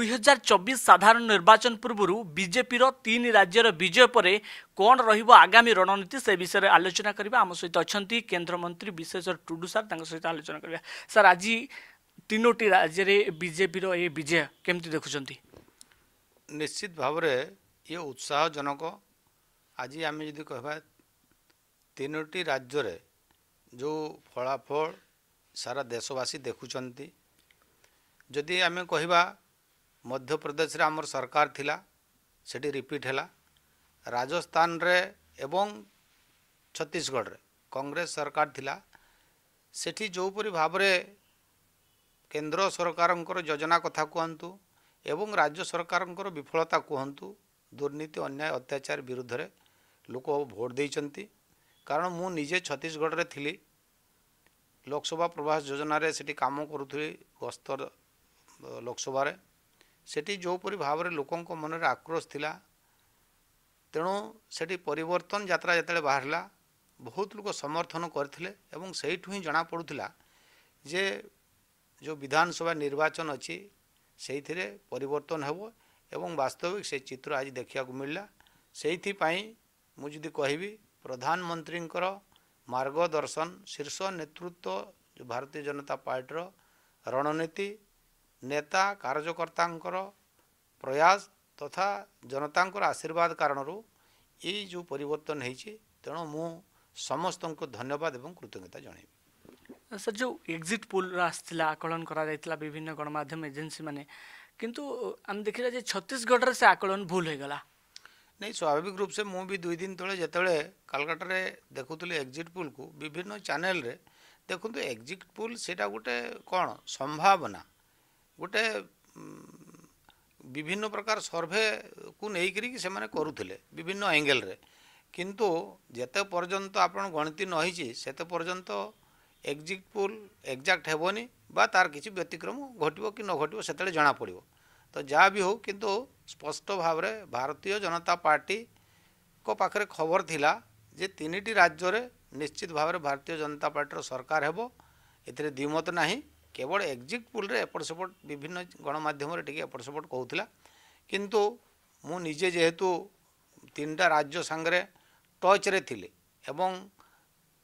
দুই হাজার চব্বিশ সাধারণ নির্বাচন পূর্বরু বিজেপির তিন রাজ্যর বিজয় পরে কণ রহব আগামী রণনীতি সে বিষয়ে আলোচনা করা আমার সহ অনেক কেন্দ্রমন্ত্রী বিশেষর টুডু সার তাঁর সহ আলোচনা করা স্যার আজ তিনোটি রাজ্যের বিজেপির এ বিজয় কেমতি দেখুম নিশ্চিত ভাবে ইয়ে উৎসাহজনক আজ আমি যদি কহবা তিনোটি রাজ্যের যে ফলাফল সারা দেশবাসী দেখুম যদি আমি কহবা ମଧ୍ୟପ୍ରଦେଶରେ ଆମର ସରକାର ଥିଲା ସେଠି ରିପିଟ୍ ହେଲା ରାଜସ୍ଥାନରେ ଏବଂ ଛତିଶଗଡ଼ରେ କଂଗ୍ରେସ ସରକାର ଥିଲା ସେଠି ଯେଉଁପରି ଭାବରେ କେନ୍ଦ୍ର ସରକାରଙ୍କର ଯୋଜନା କଥା କୁହନ୍ତୁ ଏବଂ ରାଜ୍ୟ ସରକାରଙ୍କର ବିଫଳତା କୁହନ୍ତୁ ଦୁର୍ନୀତି ଅନ୍ୟାୟ ଅତ୍ୟାଚାର ବିରୁଦ୍ଧରେ ଲୋକ ଭୋଟ ଦେଇଛନ୍ତି କାରଣ ମୁଁ ନିଜେ ଛତିଶଗଡ଼ରେ ଥିଲି ଲୋକସଭା ପ୍ରଭାସ ଯୋଜନାରେ ସେଠି କାମ କରୁଥିଲି ଗସ୍ତ ଲୋକସଭାରେ ସେଠି ଯେଉଁପରି ଭାବରେ ଲୋକଙ୍କ ମନରେ ଆକ୍ରୋଶ ଥିଲା ତେଣୁ ସେଠି ପରିବର୍ତ୍ତନ ଯାତ୍ରା ଯେତେବେଳେ ବାହାରିଲା ବହୁତ ଲୋକ ସମର୍ଥନ କରିଥିଲେ ଏବଂ ସେଇଠୁ ହିଁ ଜଣାପଡ଼ୁଥିଲା ଯେ ଯେଉଁ ବିଧାନସଭା ନିର୍ବାଚନ ଅଛି ସେଇଥିରେ ପରିବର୍ତ୍ତନ ହେବ ଏବଂ ବାସ୍ତବିକ ସେ ଚିତ୍ର ଆଜି ଦେଖିବାକୁ ମିଳିଲା ସେଇଥିପାଇଁ ମୁଁ ଯଦି କହିବି ପ୍ରଧାନମନ୍ତ୍ରୀଙ୍କର ମାର୍ଗଦର୍ଶନ ଶୀର୍ଷ ନେତୃତ୍ୱ ଭାରତୀୟ ଜନତା ପାର୍ଟିର ରଣନୀତି ନେତା କାର୍ଯ୍ୟକର୍ତ୍ତାଙ୍କର ପ୍ରୟାସ ତଥା ଜନତାଙ୍କର ଆଶୀର୍ବାଦ କାରଣରୁ ଏଇ ଯେଉଁ ପରିବର୍ତ୍ତନ ହେଇଛି ତେଣୁ ମୁଁ ସମସ୍ତଙ୍କୁ ଧନ୍ୟବାଦ ଏବଂ କୃତଜ୍ଞତା ଜଣାଇବି ସାର୍ ଯେଉଁ ଏକ୍ଜିଟ୍ ପୋଲ୍ର ଆସିଥିଲା ଆକଳନ କରାଯାଇଥିଲା ବିଭିନ୍ନ ଗଣମାଧ୍ୟମ ଏଜେନ୍ସି ମାନେ କିନ୍ତୁ ଆମେ ଦେଖିଲା ଯେ ଛତିଶଗଡ଼ରେ ସେ ଆକଳନ ଭୁଲ ହେଇଗଲା ନାଇଁ ସ୍ୱାଭାବିକ ରୂପ ସେ ମୁଁ ବି ଦୁଇ ଦିନ ତଳେ ଯେତେବେଳେ କାଲକାଟାରେ ଦେଖୁଥିଲି ଏକ୍ଜିଟ୍ ପୁଲ୍କୁ ବିଭିନ୍ନ ଚ୍ୟାନେଲରେ ଦେଖନ୍ତୁ ଏକ୍ଜିଟ୍ ପୁଲ୍ ସେଇଟା ଗୋଟେ କ'ଣ ସମ୍ଭାବନା ଗୋଟେ ବିଭିନ୍ନ ପ୍ରକାର ସର୍ଭେକୁ ନେଇକରି ସେମାନେ କରୁଥିଲେ ବିଭିନ୍ନ ଆଙ୍ଗେଲରେ କିନ୍ତୁ ଯେତେ ପର୍ଯ୍ୟନ୍ତ ଆପଣ ଗଣତି ନ ହେଇଛି ସେତେ ପର୍ଯ୍ୟନ୍ତ ଏକ୍ଜିଟ୍ ପୁଲ୍ ଏକ୍ଜାକ୍ଟ ହେବନି ବା ତାର କିଛି ବ୍ୟତିକ୍ରମ ଘଟିବ କି ନ ଘଟିବ ସେତେବେଳେ ଜଣାପଡ଼ିବ ତ ଯାହା ବି ହେଉ କିନ୍ତୁ ସ୍ପଷ୍ଟ ଭାବରେ ଭାରତୀୟ ଜନତା ପାର୍ଟିଙ୍କ ପାଖରେ ଖବର ଥିଲା ଯେ ତିନିଟି ରାଜ୍ୟରେ ନିଶ୍ଚିତ ଭାବରେ ଭାରତୀୟ ଜନତା ପାର୍ଟିର ସରକାର ହେବ ଏଥିରେ ଦ୍ୱିମତ ନାହିଁ কেবল এক্সিট পুলরে এপট সেপট বিভিন্ন গণমাধ্যমে টিকি এপট সেপট কହୁଥିଲା কিন্তু ମୁଁ ନିଜେ ଯେହେତୁ ତିନିଟା ରାଜ୍ୟ ସାଙ୍ଗରେ ଟଚ୍ରେ ଥିଲି ଏବଂ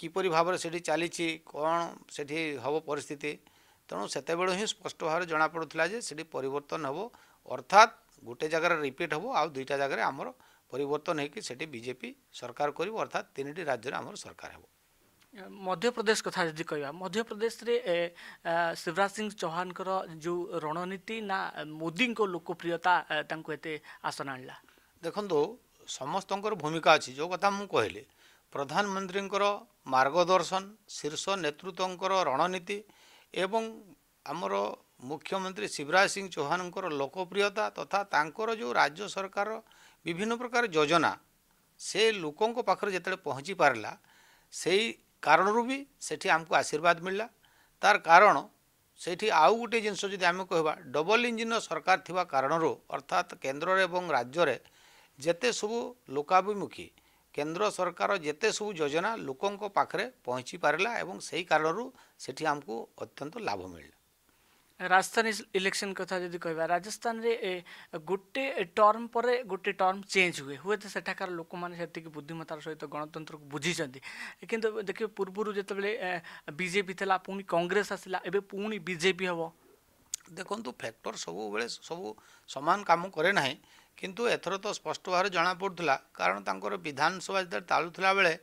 କିପରି ଭାବରେ ସେଠି ଚାଲିଛି କ'ଣ ସେଠି ହେବ ପରିସ୍ଥିତି ତେଣୁ ସେତେବେଳେ ହିଁ ସ୍ପଷ୍ଟ ଭାବରେ ଜଣାପଡ଼ୁଥିଲା ଯେ ସେଠି ପରିବର୍ତ୍ତନ ହେବ ଅର୍ଥାତ୍ ଗୋଟେ ଜାଗାରେ ରିପିଟ୍ ହେବ ଆଉ ଦୁଇଟା ଜାଗାରେ ଆମର ପରିବର୍ତ୍ତନ ହୋଇକି ସେଠି ବିଜେପି ସରକାର କରିବ ଅର୍ଥାତ୍ ତିନିଟି ରାଜ୍ୟରେ ଆମର ସରକାର ହେବ ମଧ୍ୟପ୍ରଦେଶ କଥା ଯଦି କହିବା ମଧ୍ୟପ୍ରଦେଶରେ ଶିବରାଜ ସିଂ ଚୌହାନଙ୍କର ଯେଉଁ ରଣନୀତି ନା ମୋଦିଙ୍କ ଲୋକପ୍ରିୟତା ତାଙ୍କୁ ଏତେ ଆସନ ଆଣିଲା ଦେଖନ୍ତୁ ସମସ୍ତଙ୍କର ଭୂମିକା ଅଛି ଯେଉଁ କଥା ମୁଁ କହିଲି ପ୍ରଧାନମନ୍ତ୍ରୀଙ୍କର ମାର୍ଗଦର୍ଶନ ଶୀର୍ଷ ନେତୃତ୍ୱଙ୍କର ରଣନୀତି ଏବଂ ଆମର ମୁଖ୍ୟମନ୍ତ୍ରୀ ଶିବରାଜ ସିଂ ଚୌହାନଙ୍କର ଲୋକପ୍ରିୟତା ତଥା ତାଙ୍କର ଯେଉଁ ରାଜ୍ୟ ସରକାର ବିଭିନ୍ନ ପ୍ରକାର ଯୋଜନା ସେ ଲୋକଙ୍କ ପାଖରେ ଯେତେବେଳେ ପହଞ୍ଚି ପାରିଲା ସେଇ କାରଣରୁ ବି ସେଠି ଆମକୁ ଆଶୀର୍ବାଦ ମିଳିଲା ତାର କାରଣ ସେଇଠି ଆଉ ଗୋଟିଏ ଜିନିଷ ଯଦି ଆମେ କହିବା ଡବଲ ଇଞ୍ଜିନ୍ର ସରକାର ଥିବା କାରଣରୁ ଅର୍ଥାତ୍ କେନ୍ଦ୍ରରେ ଏବଂ ରାଜ୍ୟରେ ଯେତେ ସବୁ ଲୋକାଭିମୁଖୀ କେନ୍ଦ୍ର ସରକାର ଯେତେ ସବୁ ଯୋଜନା ଲୋକଙ୍କ ପାଖରେ ପହଞ୍ଚି ପାରିଲା ଏବଂ ସେହି କାରଣରୁ ସେଠି ଆମକୁ ଅତ୍ୟନ୍ତ ଲାଭ ମିଳିଲା ରାଜସ୍ଥାନ ଇଲେକ୍ସନ୍ କଥା ଯଦି କହିବା ରାଜସ୍ଥାନରେ ଗୋଟେ ଟର୍ମ ପରେ ଗୋଟେ ଟର୍ମ ଚେଞ୍ଜ ହୁଏ ହୁଏତ ସେଠାକାର ଲୋକମାନେ ସେତିକି ବୁଦ୍ଧିମତାର ସହିତ ଗଣତନ୍ତ୍ରକୁ ବୁଝିଛନ୍ତି କିନ୍ତୁ ଦେଖିବେ ପୂର୍ବରୁ ଯେତେବେଳେ ବିଜେପି ଥିଲା ପୁଣି କଂଗ୍ରେସ ଆସିଲା ଏବେ ପୁଣି ବିଜେପି ହେବ ଦେଖନ୍ତୁ ଫ୍ୟାକ୍ଟର ସବୁବେଳେ ସବୁ ସମାନ କାମ କରେ ନାହିଁ କିନ୍ତୁ ଏଥର ତ ସ୍ପଷ୍ଟ ଭାବରେ ଜଣାପଡ଼ୁଥିଲା କାରଣ ତାଙ୍କର ବିଧାନସଭା ଯେତେବେଳେ ତାଳୁଥିଲା ବେଳେ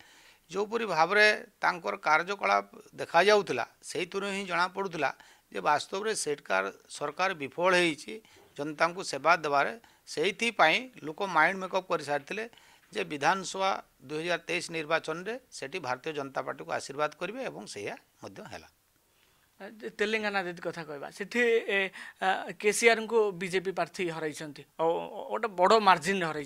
ଯେଉଁପରି ଭାବରେ ତାଙ୍କର କାର୍ଯ୍ୟକଳାପ ଦେଖାଯାଉଥିଲା ସେଇଥିରୁ ହିଁ ଜଣାପଡ଼ୁଥିଲା जे वास्तव में सरकार सरकार विफल होनता सेवा देवे से लोक माइंड मेकअप कर सारी जे विधानसभा तेईस निर्वाचन में सेटी भारतीय जनता पार्टी को आशीर्वाद करें सैया तेलेाना जी कथ कह से केसीआर को बीजेपी प्रार्थी हर गोटे बड़ मार्जिन हर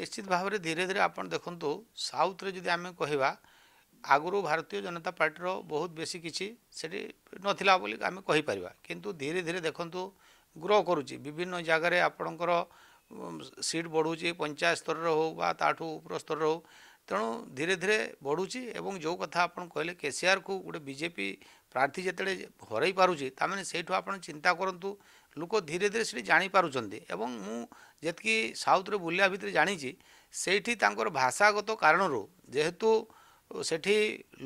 निश्चित भाव धीरे धीरे आप देखु साउथ रे जी आम कहवा ଆଗରୁ ଭାରତୀୟ ଜନତା ପାର୍ଟିର ବହୁତ ବେଶୀ କିଛି ସେଠି ନଥିଲା ବୋଲି ଆମେ କହିପାରିବା କିନ୍ତୁ ଧୀରେ ଧୀରେ ଦେଖନ୍ତୁ ଗ୍ରୋ କରୁଛି ବିଭିନ୍ନ ଜାଗାରେ ଆପଣଙ୍କର ସିଟ୍ ବଢ଼ୁଛି ପଞ୍ଚାୟତ ସ୍ତରରେ ହେଉ ବା ତା'ଠୁ ଉପର ସ୍ତରରେ ହେଉ ତେଣୁ ଧୀରେ ଧୀରେ ବଢ଼ୁଛି ଏବଂ ଯେଉଁ କଥା ଆପଣ କହିଲେ କେସିଆର୍କୁ ଗୋଟେ ବିଜେପି ପ୍ରାର୍ଥୀ ଯେତେବେଳେ ହରାଇ ପାରୁଛି ତା'ମାନେ ସେଇଠୁ ଆପଣ ଚିନ୍ତା କରନ୍ତୁ ଲୋକ ଧୀରେ ଧୀରେ ସେଠି ଜାଣିପାରୁଛନ୍ତି ଏବଂ ମୁଁ ଯେତିକି ସାଉଥରେ ବୁଲିବା ଭିତରେ ଜାଣିଛି ସେଇଠି ତାଙ୍କର ଭାଷାଗତ କାରଣରୁ ଯେହେତୁ ସେଠି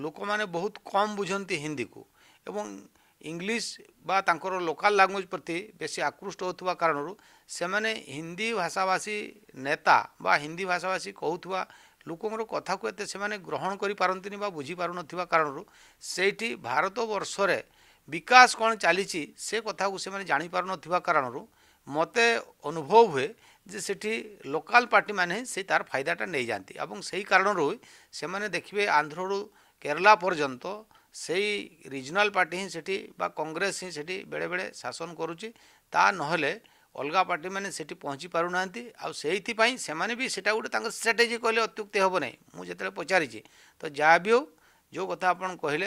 ଲୋକମାନେ ବହୁତ କମ୍ ବୁଝନ୍ତି ହିନ୍ଦୀକୁ ଏବଂ ଇଂଲିଶ ବା ତାଙ୍କର ଲୋକାଲ୍ ଲାଙ୍ଗୁଏଜ୍ ପ୍ରତି ବେଶୀ ଆକୃଷ୍ଟ ହେଉଥିବା କାରଣରୁ ସେମାନେ ହିନ୍ଦୀ ଭାଷାଭାଷୀ ନେତା ବା ହିନ୍ଦୀ ଭାଷାଭାଷୀ କହୁଥିବା ଲୋକଙ୍କର କଥାକୁ ଏତେ ସେମାନେ ଗ୍ରହଣ କରିପାରନ୍ତିନି ବା ବୁଝିପାରୁନଥିବା କାରଣରୁ ସେଇଠି ଭାରତବର୍ଷରେ ବିକାଶ କ'ଣ ଚାଲିଛି ସେ କଥାକୁ ସେମାନେ ଜାଣିପାରୁନଥିବା କାରଣରୁ ମୋତେ ଅନୁଭବ ହୁଏ जे से लोकाल पार्टी मैंने से तार फायदाटा नहीं जाती अब से ही कारण से देखिए आंध्र रु केरला पर्यत से रिजनाल पार्टी ही सेठी कांग्रेस ही सेठी बेले बेले शासन ना अलग पार्टी मैंने पहुँची पार ना आईपाई से स्ट्राटेजी कहे अत्युक्ति हेबना मुझे पचारि तो जहाँ भी हो जो कथा आप कहले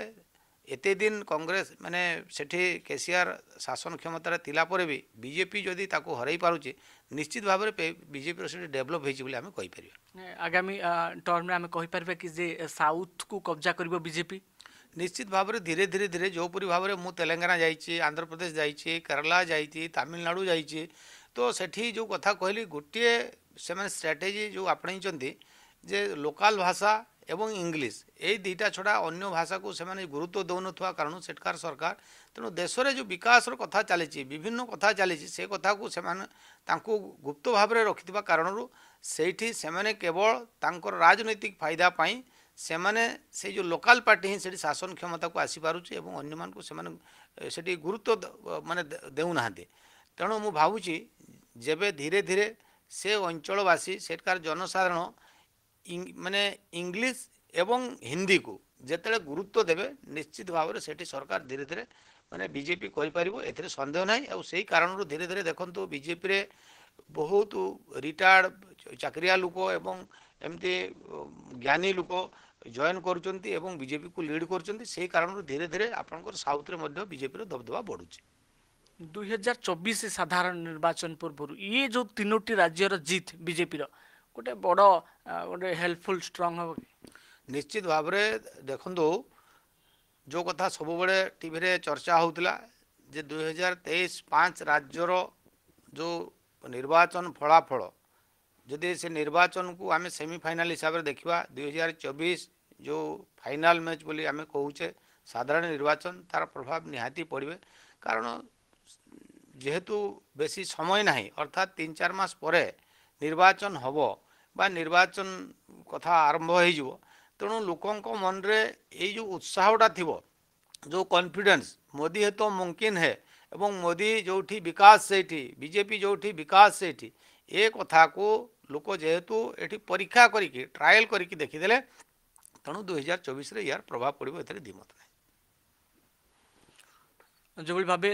एत दिन कांग्रेस मैंने सेठी के शासन क्षमत थीपर भी बीजेपी जदि हर पारे निश्चित भाव में बीजेपी से डेभलप होपर आगामी टर्म आम कहीपर कि साउथ को कब्जा कर बीजेपी निश्चित भाव में धीरे धीरे धीरे जोपरी भाव में मुझे तेलेाना जांध्र प्रदेश जारला जामिलनाडु जा तो सेठी जो कथा कहली गोटे सेटेजी जो आपणई जे लोकल भाषा এবং ইংলিশ এই দুইটা ছড়া অন্য ভাষাকে সে গুরুত্ব দেউনথা কারণ সেটকার সরকার তেমন দেশের যে বিকাশর কথা চালিছি বিভিন্ন কথা চালিছি সে কথাকে সে তাঁকু গুপ্ত ভাবে রক্ষিবা কারণর সেইটি সে কেবল তাঁকর রাজনৈতিক ফায়দা পাই সেমানে সেই যে লোকাল পার্টি ହିଁ ସେଠି ଶାସନ କ୍ଷମତାକୁ ଆସିପାରୁଛି ଏବଂ ଅନ୍ୟମାନଙ୍କୁ ସେମାନେ ସେଠି ଗୁରୁତ୍ୱ ମାନେ ଦେଉନାହାନ୍ତି ତେଣୁ ମୁଁ ଭାବୁଛି ଯେବେ ଧୀରେ ଧୀରେ ସେ ଅଞ୍ଚଳବାସୀ ସେଠାକାର ଜନସାଧାରଣ ମାନେ ଇଂଲିଶ ଏବଂ ହିନ୍ଦୀକୁ ଯେତେବେଳେ ଗୁରୁତ୍ୱ ଦେବେ ନିଶ୍ଚିତ ଭାବରେ ସେଠି ସରକାର ଧୀରେ ଧୀରେ ମାନେ ବିଜେପି କରିପାରିବ ଏଥିରେ ସନ୍ଦେହ ନାହିଁ ଆଉ ସେଇ କାରଣରୁ ଧୀରେ ଧୀରେ ଦେଖନ୍ତୁ ବିଜେପିରେ ବହୁତ ରିଟାୟାର୍ଡ଼ ଚାକିରିଆ ଲୋକ ଏବଂ ଏମିତି ଜ୍ଞାନୀ ଲୋକ ଜଏନ୍ କରୁଛନ୍ତି ଏବଂ ବିଜେପିକୁ ଲିଡ୍ କରୁଛନ୍ତି ସେଇ କାରଣରୁ ଧୀରେ ଧୀରେ ଆପଣଙ୍କର ସାଉଥରେ ମଧ୍ୟ ବିଜେପିର ଦବଦବା ବଢ଼ୁଛି ଦୁଇ ହଜାର ଚବିଶ ସାଧାରଣ ନିର୍ବାଚନ ପୂର୍ବରୁ ଇଏ ଯେଉଁ ତିନୋଟି ରାଜ୍ୟର ଜିତ୍ ବିଜେପିର ଗୋଟେ ବଡ଼ ଗୋଟେ ହେଲ୍ପଫୁଲ୍ ଷ୍ଟ୍ରଙ୍ଗ ହେବ କି ନିଶ୍ଚିତ ଭାବରେ ଦେଖନ୍ତୁ ଯେଉଁ କଥା ସବୁବେଳେ ଟିଭିରେ ଚର୍ଚ୍ଚା ହେଉଥିଲା ଯେ ଦୁଇ ହଜାର ତେଇଶ ପାଞ୍ଚ ରାଜ୍ୟର ଯେଉଁ ନିର୍ବାଚନ ଫଳାଫଳ ଯଦି ସେ ନିର୍ବାଚନକୁ ଆମେ ସେମିଫାଇନାଲ ହିସାବରେ ଦେଖିବା ଦୁଇ ହଜାର ଚବିଶ ଯେଉଁ ଫାଇନାଲ ମ୍ୟାଚ୍ ବୋଲି ଆମେ କହୁଛେ ସାଧାରଣ ନିର୍ବାଚନ ତାର ପ୍ରଭାବ ନିହାତି ପଡ଼ିବେ କାରଣ ଯେହେତୁ ବେଶୀ ସମୟ ନାହିଁ ଅର୍ଥାତ୍ ତିନି ଚାରି ମାସ ପରେ নির্বাচন হবো বা নির্বাচন কথা আরম্ভ হেই যো তন লোকଙ୍କ মনরে এই যো উৎসাহটা থিবো যো কনফিডেন্স মোদি হতো মুমকিন হে এবং মোদি জৌঠি বিকাশ সেটি বিজেপি জৌঠি বিকাশ সেটি এক কথা কো লোক যেহেতু এটি পরীক্ষা করিকে ট্রায়াল করিকে দেখি দেলে তন 2024 রে ইয়ার প্রভাব পড়িব এতরে দিমত না যেভাবে ভাবে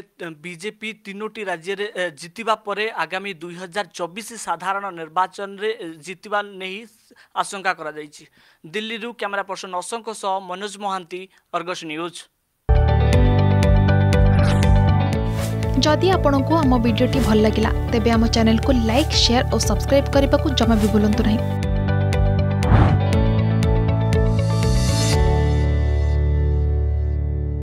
বিজেপি তিনোটি রাজ্যের জিতিবা পরে আগামী দুই হাজার চব্বিশ সাধারণ নির্বাচনরে জিতিবা নেই আশঙ্কা করা যাইছি দিল্লিরু ক্যামেরা পর্সন অশঙ্ক সহ মনোজ মহান্তি অর্গস নিউজ যদি আপনার আমার ভিডিওটি ভাল লাগিলা लगा আমার आम লাইক लाइक ও और করা জমা বি जमा না